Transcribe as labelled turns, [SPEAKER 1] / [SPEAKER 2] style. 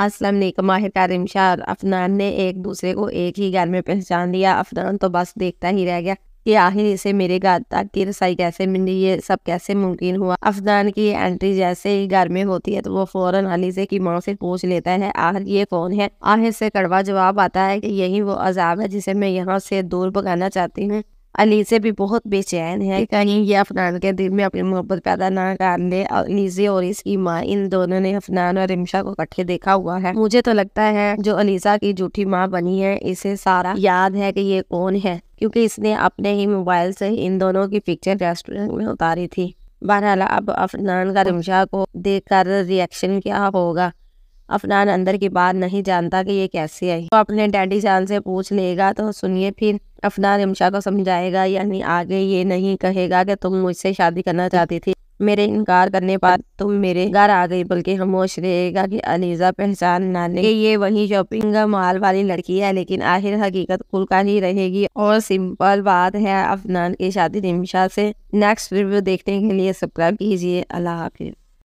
[SPEAKER 1] असलम नेक माह तारिम शाह अफनान ने एक दूसरे को एक ही घर में पहचान लिया अफनान तो बस देखता ही रह गया कि आखिर इसे मेरे घर तक की रसाई कैसे मिली ये सब कैसे मुमकिन हुआ अफगान की एंट्री जैसे ही घर में होती है तो वो फौरन अली से की माँ से पूछ लेता है आखिर ये कौन है आखिर से कड़वा जवाब आता है कि यही वो अजाब है जिसे मैं यहाँ से दूर भगाना चाहती हूँ अलीजे भी बहुत बेचैन है कहीं ये अफनान के दिल में अपनी मोहब्बत पैदा ना कर ले और अलीजे और इसकी माँ इन दोनों ने अफनान और रिमशा को इकट्ठे देखा हुआ है मुझे तो लगता है जो अलीजा की झूठी माँ बनी है इसे सारा याद है कि ये कौन है क्योंकि इसने अपने ही मोबाइल से इन दोनों की पिक्चर रेस्टोरेंट में उतारी थी बहरहाल अब अफनान का रिमशा को कर रिएक्शन क्या होगा अफनान अंदर की बात नहीं जानता कि ये कैसे आई वो तो अपने डैडी जान से पूछ लेगा तो सुनिए फिर अफनान इमशा को समझाएगा यानी आगे ये नहीं कहेगा कि तुम मुझसे शादी करना चाहती थी मेरे इनकार करने पर तुम मेरे घर आ गई बल्कि खामोश रहेगा कि अलीजा पहचान ना ले ये वही शॉपिंग माल वाली लड़की है लेकिन आखिर हकीकत खुल का ही रहेगी और सिंपल बात है अफनान की शादी निमशा से नेक्स्ट रिव्यू देखने के लिए सब्सक्राइब कीजिए अल्लाह हाफिज